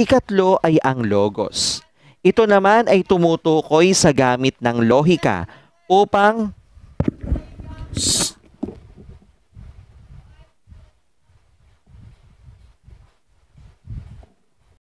Ikatlo ay ang logos. Ito naman ay tumutukoy sa gamit ng lohika upang